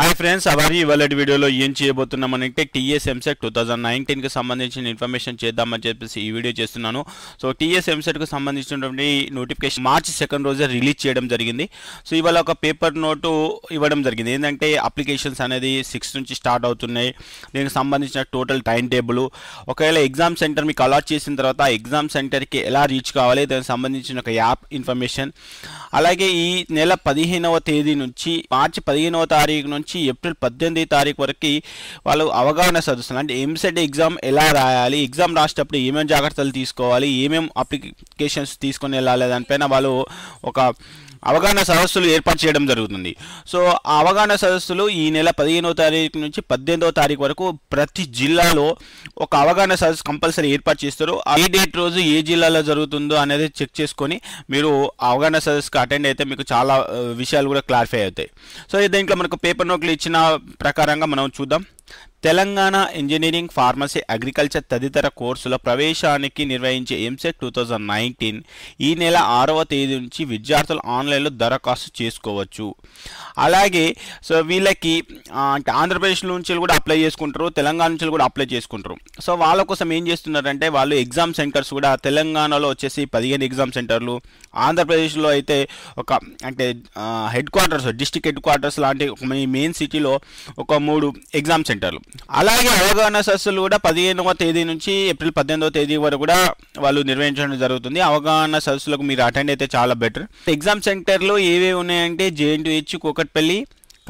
hi friends అవారి ఇవాళ వీడియోలో ఏం చేయబోతున్నామనంటే టీఎస్ ఎంసెట్ టూ థౌజండ్ నైన్టీన్కి సంబంధించిన ఇన్ఫర్మేషన్ చేద్దామని చెప్పేసి ఈ వీడియో చేస్తున్నాను సో టీఎస్ ఎంసెట్కి సంబంధించినటువంటి నోటిఫికేషన్ మార్చి సెకండ్ రోజే రిలీజ్ చేయడం జరిగింది సో ఇవాళ ఒక పేపర్ నోటు ఇవ్వడం జరిగింది ఏంటంటే అప్లికేషన్స్ అనేది సిక్స్ నుంచి స్టార్ట్ అవుతున్నాయి దీనికి సంబంధించిన టోటల్ టైం టేబుల్ ఒకవేళ ఎగ్జామ్ సెంటర్ మీకు అలాట్ చేసిన తర్వాత ఎగ్జామ్ సెంటర్కి ఎలా రీచ్ కావాలి దానికి సంబంధించిన ఒక యాప్ ఇన్ఫర్మేషన్ అలాగే ఈ నెల పదిహేనవ తేదీ నుంచి మార్చి పదిహేనవ తారీఖు నుంచి నుంచి ఏప్రిల్ పద్దెనిమిది తారీఖు వరకు వాళ్ళు అవగాహన సదస్సులు అంటే ఎంసెట్ ఎగ్జామ్ ఎలా రాయాలి ఎగ్జామ్ రాసేటప్పుడు ఏమేమి జాగ్రత్తలు తీసుకోవాలి ఏమేమి అప్లికేషన్స్ తీసుకొని వెళ్ళాలి దానిపైన వాళ్ళు ఒక అవగాహన సదస్సులు ఏర్పాటు చేయడం జరుగుతుంది సో ఆ అవగాహన సదస్సులు ఈ నెల పదిహేనో తారీఖు నుంచి పద్దెనిమిదో తారీఖు వరకు ప్రతి జిల్లాలో ఒక అవగాహన సదస్సు కంపల్సరీ ఏర్పాటు చేస్తారు ఏ డేట్ రోజు ఏ జిల్లాలో జరుగుతుందో అనేది చెక్ చేసుకొని మీరు అవగాహన సదస్సుకి అటెండ్ అయితే మీకు చాలా విషయాలు కూడా క్లారిఫై అవుతాయి సో దీంట్లో మనకు పేపర్ నోట్లు ఇచ్చిన ప్రకారంగా మనం చూద్దాం తెలంగాణ ఇంజనీరింగ్ ఫార్మసీ అగ్రికల్చర్ తదితర కోర్సుల ప్రవేశానికి నిర్వహించే ఎంసెట్ టూ థౌజండ్ నైన్టీన్ ఈ నెల ఆరవ తేదీ నుంచి విద్యార్థులు ఆన్లైన్లో దరఖాస్తు చేసుకోవచ్చు అలాగే సో వీళ్ళకి అంటే ఆంధ్రప్రదేశ్ నుంచి కూడా అప్లై చేసుకుంటారు తెలంగాణ నుంచి కూడా అప్లై చేసుకుంటారు సో వాళ్ళ కోసం ఏం చేస్తున్నారంటే వాళ్ళు ఎగ్జామ్ సెంటర్స్ కూడా తెలంగాణలో వచ్చేసి పదిహేను ఎగ్జామ్ సెంటర్లు ఆంధ్రప్రదేశ్లో అయితే ఒక అంటే head quarters district head quarters లాంటి మెయిన్ సిటీలో ఒక మూడు ఎగ్జామ్ సెంటర్లు అలాగే అవగాహన సదస్సులు కూడా పదిహేనవ తేదీ నుంచి ఏప్రిల్ పద్దెనిమిదవ తేదీ వరకు కూడా వాళ్ళు నిర్వహించడం జరుగుతుంది అవగాహన సదస్సులకు మీరు అటెండ్ అయితే చాలా బెటర్ ఎగ్జామ్ సెంటర్లో ఏవే ఉన్నాయంటే జేఎన్టీహెచ్ కూకట్పల్లి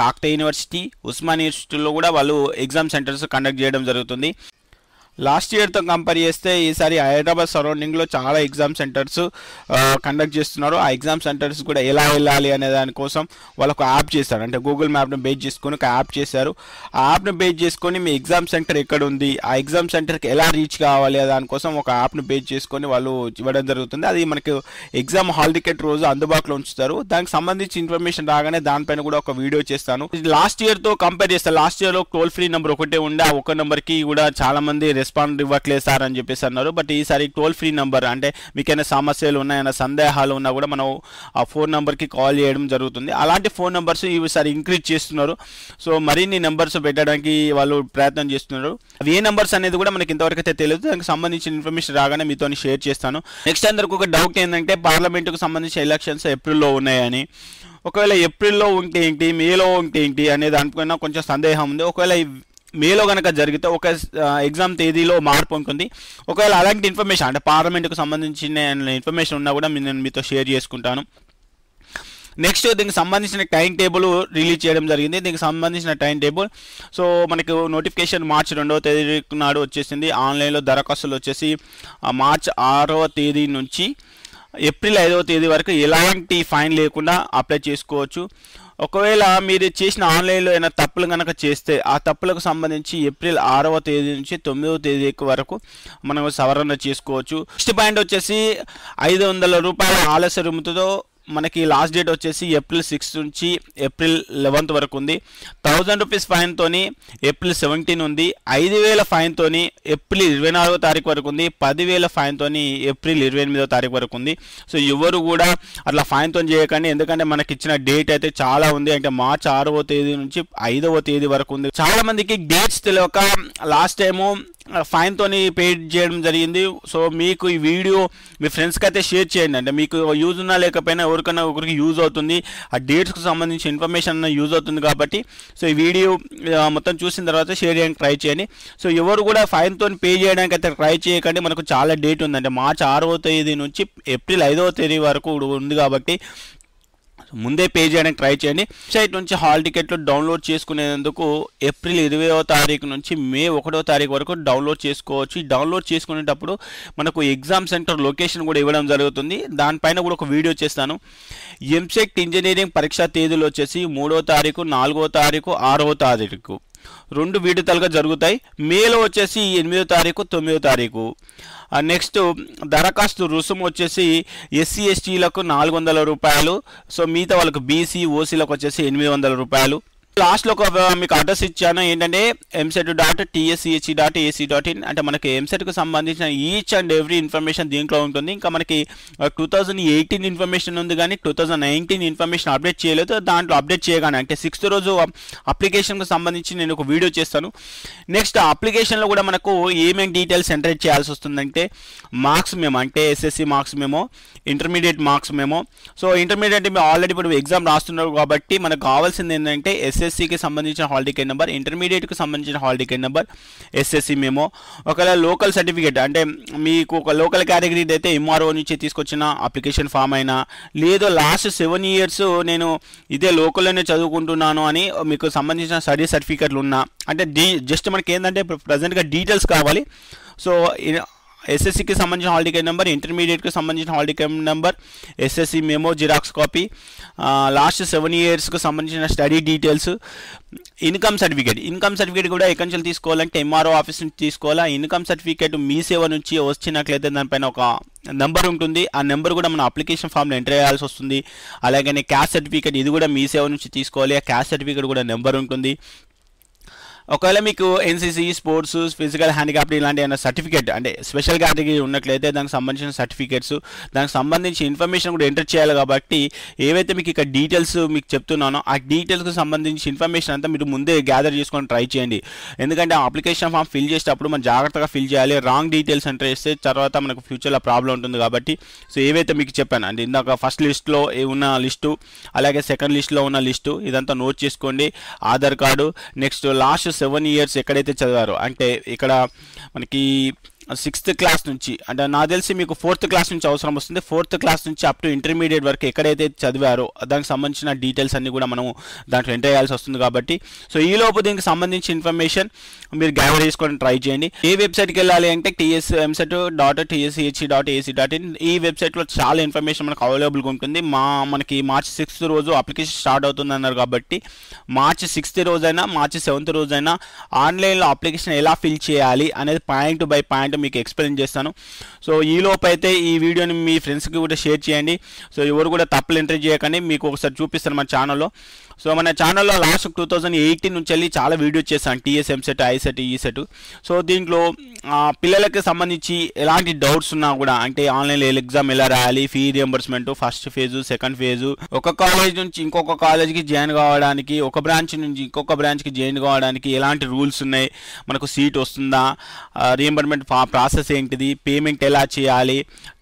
కాకతీయ యూనివర్సిటీ ఉస్మాన్ యూనివర్సిటీలో కూడా వాళ్ళు ఎగ్జామ్ సెంటర్స్ కండక్ట్ చేయడం జరుగుతుంది లాస్ట్ ఇయర్తో కంపేర్ చేస్తే ఈసారి హైదరాబాద్ సరౌండింగ్లో చాలా ఎగ్జామ్ సెంటర్స్ కండక్ట్ చేస్తున్నారు ఆ ఎగ్జామ్ సెంటర్స్ కూడా ఎలా వెళ్ళాలి అనే దానికోసం వాళ్ళకు యాప్ చేస్తారు అంటే గూగుల్ మ్యాప్ను బేస్ చేసుకొని ఒక యాప్ చేశారు ఆ యాప్ను బేస్ చేసుకొని మీ ఎగ్జామ్ సెంటర్ ఎక్కడ ఉంది ఆ ఎగ్జామ్ సెంటర్కి ఎలా రీచ్ కావాలి అనే దానికోసం ఒక యాప్ను బేస్ చేసుకొని వాళ్ళు ఇవ్వడం జరుగుతుంది అది మనకి ఎగ్జామ్ హాల్ టికెట్ రోజు అందుబాటులో ఉంచుతారు దానికి సంబంధించి ఇన్ఫర్మేషన్ రాగానే దానిపైన కూడా ఒక వీడియో చేస్తాను లాస్ట్ ఇయర్తో కంపేర్ చేస్తాను లాస్ట్ ఇయర్లో టోల్ ఫ్రీ నెంబర్ ఒకటే ఉండే ఆ ఒక నెంబర్కి కూడా చాలామంది రెస్పాండ్ ఇవ్వట్లేదు సార్ అని చెప్పేసి అన్నారు బట్ ఈసారి టోల్ ఫ్రీ నెంబర్ అంటే మీకైనా సమస్యలు ఉన్నాయన్న సందేహాలు ఉన్నా కూడా మనం ఆ ఫోన్ నెంబర్కి కాల్ చేయడం జరుగుతుంది అలాంటి ఫోన్ నెంబర్స్ ఈసారి ఇంక్రీజ్ చేస్తున్నారు సో మరిన్ని నెంబర్స్ పెట్టడానికి వాళ్ళు ప్రయత్నం చేస్తున్నారు అవి ఏ నెంబర్స్ అనేది కూడా మనకి ఇంతవరకు అయితే తెలియదు దానికి సంబంధించిన ఇన్ఫర్మేషన్ రాగానే మీతో షేర్ చేస్తాను నెక్స్ట్ అందరికి ఒక డౌట్ ఏంటంటే పార్లమెంటుకు సంబంధించిన ఎలక్షన్స్ ఏప్రిల్లో ఉన్నాయని ఒకవేళ ఏప్రిల్లో ఉంటే ఏంటి మేలో ఉంటే ఏంటి అనేది అనుకున్నా కొంచెం సందేహం ఉంది ఒకవేళ మేలో కనుక జరిగితే ఒక ఎగ్జామ్ తేదీలో మార్పు ఉంటుంది ఒకవేళ అలాంటి ఇన్ఫర్మేషన్ అంటే పార్లమెంట్కు సంబంధించిన ఇన్ఫర్మేషన్ ఉన్నా కూడా నేను మీతో షేర్ చేసుకుంటాను నెక్స్ట్ దీనికి సంబంధించిన టైం టేబుల్ రిలీజ్ చేయడం జరిగింది దీనికి సంబంధించిన టైం టేబుల్ సో మనకు నోటిఫికేషన్ మార్చి రెండవ తేదీ నాడు వచ్చేసింది ఆన్లైన్లో దరఖాస్తులు వచ్చేసి మార్చ్ ఆరవ తేదీ నుంచి ఏప్రిల్ ఐదవ తేదీ వరకు ఎలాంటి ఫైన్ లేకుండా అప్లై చేసుకోవచ్చు ఒకవేళ మీరు చేసిన ఆన్లైన్లో అయినా తప్పులు కనుక చేస్తే ఆ తప్పులకు సంబంధించి ఏప్రిల్ ఆరవ తేదీ నుంచి తొమ్మిదవ తేదీ వరకు మనం సవరణ చేసుకోవచ్చు నెక్స్ట్ పాయింట్ వచ్చేసి ఐదు వందల రూపాయల ఆలస్య రుమతో మనకి లాస్ట్ డేట్ వచ్చేసి ఏప్రిల్ సిక్స్త్ నుంచి ఏప్రిల్ లెవెన్త్ వరకు ఉంది థౌజండ్ రూపీస్ ఫైన్తోని ఏప్రిల్ సెవెంటీన్ ఉంది ఐదు వేల ఫైన్తోని ఏప్రిల్ ఇరవై నాలుగో తారీఖు వరకు ఉంది పదివేల ఫైన్తోని ఏప్రిల్ ఇరవై ఎనిమిదో తారీఖు వరకు ఉంది సో ఎవరు కూడా అట్లా ఫైన్తో చేయకండి ఎందుకంటే మనకి ఇచ్చిన డేట్ అయితే చాలా ఉంది అంటే మార్చ్ ఆరవ తేదీ నుంచి ఐదవ తేదీ వరకు ఉంది చాలా మందికి డేట్స్ తెలియక లాస్ట్ టైము ఫైన్తోని పేడ్ చేయడం జరిగింది సో మీకు ఈ వీడియో మీ ఫ్రెండ్స్కి అయితే షేర్ చేయండి అంటే మీకు యూజ్ ఉన్నా లేకపోయినా ఎవరికైనా ఒకరికి యూజ్ అవుతుంది ఆ డేట్స్కి సంబంధించి ఇన్ఫర్మేషన్ అన్న యూజ్ అవుతుంది కాబట్టి సో ఈ వీడియో మొత్తం చూసిన తర్వాత షేర్ చేయడానికి ట్రై చేయండి సో ఎవరు కూడా ఫైన్తో పే చేయడానికి అయితే ట్రై చేయకండి మనకు చాలా డేట్ ఉందంటే మార్చి ఆరవ తేదీ నుంచి ఏప్రిల్ ఐదవ తేదీ వరకు ఉంది కాబట్టి ముందే పే చేయడానికి ట్రై చేయండి వెబ్సైట్ నుంచి హాల్ టికెట్లు డౌన్లోడ్ చేసుకునేందుకు ఏప్రిల్ ఇరవయో తారీఖు నుంచి మే ఒకటో తారీఖు వరకు డౌన్లోడ్ చేసుకోవచ్చు డౌన్లోడ్ చేసుకునేటప్పుడు మనకు ఎగ్జామ్ సెంటర్ లొకేషన్ కూడా ఇవ్వడం జరుగుతుంది దానిపైన కూడా ఒక వీడియో చేస్తాను ఎంసెక్ ఇంజనీరింగ్ పరీక్ష తేదీలు వచ్చేసి మూడో తారీఖు నాలుగో తారీఖు ఆరో తారీఖు రెండు విడతలుగా జరుగుతాయి మేలో వచ్చేసి ఎనిమిదో తారీఖు తొమ్మిదో తారీఖు నెక్స్ట్ దరఖాస్తు రుసుము వచ్చేసి ఎస్సీ ఎస్టీలకు నాలుగు వందల రూపాయలు సో మిగతా వాళ్ళకు బీసీ ఓసీలకు వచ్చేసి ఎనిమిది వందల రూపాయలు లాస్ట్లో ఒక మీకు అడ్రస్ ఇచ్చాను ఏంటంటే EAMCET dot TSCHE dot AC dot in అంటే మనకి కు సంబంధించిన ఈచ్ అండ్ ఎవ్రీ ఇన్ఫర్మేషన్ దీంట్లో ఉంటుంది ఇంకా మనకి టూ థౌజండ్ ఎయిటీన్ ఇన్ఫర్మేషన్ ఉంది కానీ two thousand nineteen information update చేయలేదు దాంట్లో అప్డేట్ చేయగానే అంటే సిక్స్త్ రోజు అప్లికేషన్కు సంబంధించి నేను ఒక వీడియో చేస్తాను నెక్స్ట్ అప్లికేషన్లో కూడా మనకు ఏమేమి డీటెయిల్స్ ఎంటర్ చేయాల్సి వస్తుందంటే మార్క్స్ మేము అంటే SSC marks memo intermediate marks memo so intermediate memo already ఇప్పుడు ఎగ్జామ్ రాస్తున్నారు కాబట్టి మనకు కావాల్సింది ఏంటంటే ఎస్ఎస్ ఎస్ఎస్సికి సంబంధించిన హాల్ టికెట్ నెంబర్ ఇంటర్మీడియట్కి సంబంధించిన hall ticket number SSC memo ఒకవేళ లోకల్ సర్టిఫికేట్ అంటే మీకు ఒక లోకల్ కేటగిరీ అయితే ఎంఆర్ఓ నుంచి తీసుకొచ్చిన అప్లికేషన్ ఫామ్ అయినా లేదో లాస్ట్ సెవెన్ ఇయర్స్ నేను ఇదే లోకల్లోనే చదువుకుంటున్నాను అని మీకు సంబంధించిన స్టడీ సర్టిఫికేట్లు ఉన్నా అంటే జస్ట్ మనకి ఏంటంటే ప్రజెంట్గా డీటెయిల్స్ కావాలి సో ఎస్ఎస్సికి సంబంధించిన హాలిడికే నెంబర్ ఇంటర్మీడియట్కి సంబంధించిన hall number SSC memo xerox copy last seven ఇయర్స్కి సంబంధించిన study details income certificate income certificate కూడా ఎక్కడి నుంచి తీసుకోవాలంటే ఎంఆర్ఓ ఆఫీస్ నుంచి తీసుకోవాలి ఇన్కమ్ సర్టిఫికేట్ మీ సేవ నుంచి వచ్చినట్లయితే దానిపైన ఒక నెంబర్ ఉంటుంది ఆ నెంబర్ కూడా మన అప్లికేషన్ ఫామ్లో ఎంటర్ చేయాల్సి వస్తుంది అలాగనే క్యాస్ట్ సర్టిఫికేట్ ఇది కూడా మీ సేవ నుంచి తీసుకోవాలి ఆ క్యాస్ట్ సర్టిఫికేట్ కూడా నెంబర్ ఉంటుంది ఒకవేళ మీకు ఎన్సీసీ స్పోర్ట్స్ ఫిజికల్ హ్యాండిక్యాప్ ఇలాంటి ఏమైనా సర్టిఫికేట్ అంటే స్పెషల్ కేటగిరీ ఉన్నట్లయితే దానికి సంబంధించిన సర్టిఫికేట్స్ దానికి సంబంధించి ఇన్ఫర్మేషన్ కూడా ఎంటర్ చేయాలి కాబట్టి ఏవైతే మీకు ఇక్కడ డీటెయిల్స్ మీకు చెప్తున్నానో ఆ డీటెయిల్స్కి సంబంధించి ఇన్ఫర్మేషన్ అంతా మీరు ముందే గ్యాదర్ చేసుకొని ట్రై చేయండి ఎందుకంటే అప్లికేషన్ ఫామ్ ఫిల్ చేసేటప్పుడు మనం జాగ్రత్తగా ఫిల్ చేయాలి రాంగ్ డీటెయిల్స్ ఎంటర్ చేస్తే తర్వాత మనకు ఫ్యూచర్లో ప్రాబ్లం ఉంటుంది కాబట్టి సో ఏవైతే మీకు చెప్పాను అంటే ఇందాక ఫస్ట్ లిస్ట్లో ఉన్న లిస్టు అలాగే సెకండ్ లిస్ట్లో ఉన్న లిస్టు ఇదంతా నోట్ చేసుకోండి Aadhaar card next last seven years ఎక్కడైతే చదివారో అంటే ఇక్కడ మనకి సిక్స్త్ క్లాస్ నుంచి అంటే నాకు తెలిసి మీకు ఫోర్త్ క్లాస్ నుంచి అవసరం వస్తుంది ఫోర్త్ క్లాస్ నుంచి అప్ టు ఇంటర్మీడియట్ వరకు ఎక్కడైతే చదివారో దానికి సంబంధించిన డీటెయిల్స్ అన్ని కూడా మనము దాంట్లో ఎంటర్ చేయాల్సి వస్తుంది కాబట్టి సో ఈ లోపు దీనికి సంబంధించి ఇన్ఫర్మేషన్ మీరు గ్యాదర్ చేసుకోవడం ట్రై చేయండి ఏ వెబ్సైట్కి వెళ్ళాలి అంటే TS EAMCET dot TSCHE dot AC dot in ఈ వెబ్సైట్లో చాలా ఇన్ఫర్మేషన్ మనకు అవైలబుల్గా ఉంటుంది మా మనకి మార్చ్ సిక్స్త్ రోజు అప్లికేషన్ స్టార్ట్ అవుతుంది అన్నారు కాబట్టి మార్చ్ సిక్స్త్ రోజైనా మార్చ్ సెవెంత్ రోజైనా ఆన్లైన్లో అప్లికేషన్ ఎలా ఫిల్ చేయాలి అనేది పాయింట్ బై పాయింట్ అయితే మీకు ఎక్స్ప్లెయిన్ చేస్తాను సో ఈలోపు అయితే ఈ వీడియోని మీ ఫ్రెండ్స్కి కూడా షేర్ చేయండి సో ఎవరు కూడా తప్పులు ఎంట్రీ చేయకండి మీకు ఒకసారి చూపిస్తాను మా ఛానల్లో సో మన ఛానల్లో లాస్ట్ టూ థౌజండ్ ఎయిటీన్ నుంచి వెళ్ళి చాలా వీడియోస్ చేశాను TS CET ICET ECET so దీంట్లో పిల్లలకి సంబంధించి ఎలాంటి డౌట్స్ ఉన్నా కూడా అంటే ఆన్లైన్ ఎగ్జామ్ ఎలా రాయాలి fee reimbursement first phase second phase ఒక కాలేజ్ నుంచి ఇంకొక కాలేజ్కి జాయిన్ కావడానికి ఒక బ్రాంచ్ నుంచి ఇంకొక బ్రాంచ్కి జాయిన్ కావడానికి ఎలాంటి రూల్స్ ఉన్నాయి మనకు సీట్ వస్తుందా రియంబర్స్మెంట్ ప్రాసెస్ ఏంటిది పేమెంట్ ఎలా చేయాలి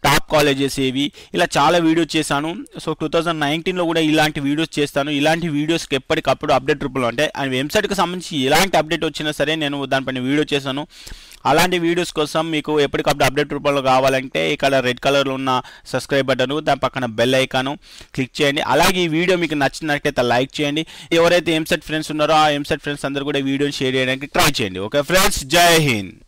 టాప్ కాలేజెస్ ఏవి ఇలా చాలా వీడియోస్ చేశాను సో టూ థౌజండ్ నైన్టీన్లో కూడా ఇలాంటి వీడియోస్ చేస్తాను ఇలాంటి వీడియో వీడియోస్కి ఎప్పటికప్పుడు అప్డేట్ రూపంలో అంటే ఆ వెబ్సైట్కి సంబంధించి ఎలాంటి అప్డేట్ వచ్చినా సరే నేను దానిపైన వీడియో చేశాను అలాంటి వీడియోస్ కోసం మీకు ఎప్పటికప్పుడు అప్డేట్ రూపంలో కావాలంటే ఇక్కడ రెడ్ కలర్లో ఉన్న సబ్స్క్రైబ్ బటన్ దాని పక్కన బెల్ ఐకాను క్లిక్ చేయండి అలాగే ఈ వీడియో మీకు నచ్చినట్టయితే లైక్ చేయండి ఎవరైతే ఎంసెట్ ఫ్రెండ్స్ ఉన్నారో ఆ ఎంసెట్ ఫ్రెండ్స్ అందరూ కూడా వీడియోని షేర్ చేయడానికి ట్రై చేయండి ఓకే ఫ్రెండ్స్ జై హింద్